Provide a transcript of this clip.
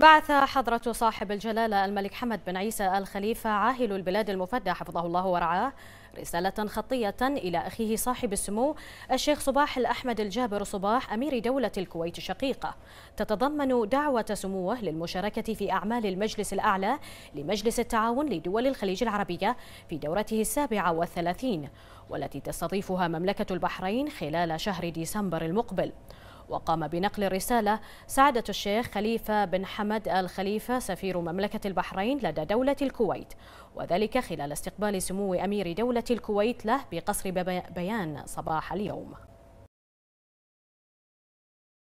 بعث حضرة صاحب الجلالة الملك حمد بن عيسى الخليفة عاهل البلاد المفدى حفظه الله ورعاه رسالة خطية إلى أخيه صاحب السمو الشيخ صباح الأحمد الجابر صباح أمير دولة الكويت الشقيقة تتضمن دعوة سموه للمشاركة في أعمال المجلس الأعلى لمجلس التعاون لدول الخليج العربية في دورته السابعة والثلاثين والتي تستضيفها مملكة البحرين خلال شهر ديسمبر المقبل وقام بنقل الرسالة سعادة الشيخ خليفة بن حمد آل خليفة سفير مملكة البحرين لدى دولة الكويت وذلك خلال استقبال سمو أمير دولة الكويت له بقصر بيان صباح اليوم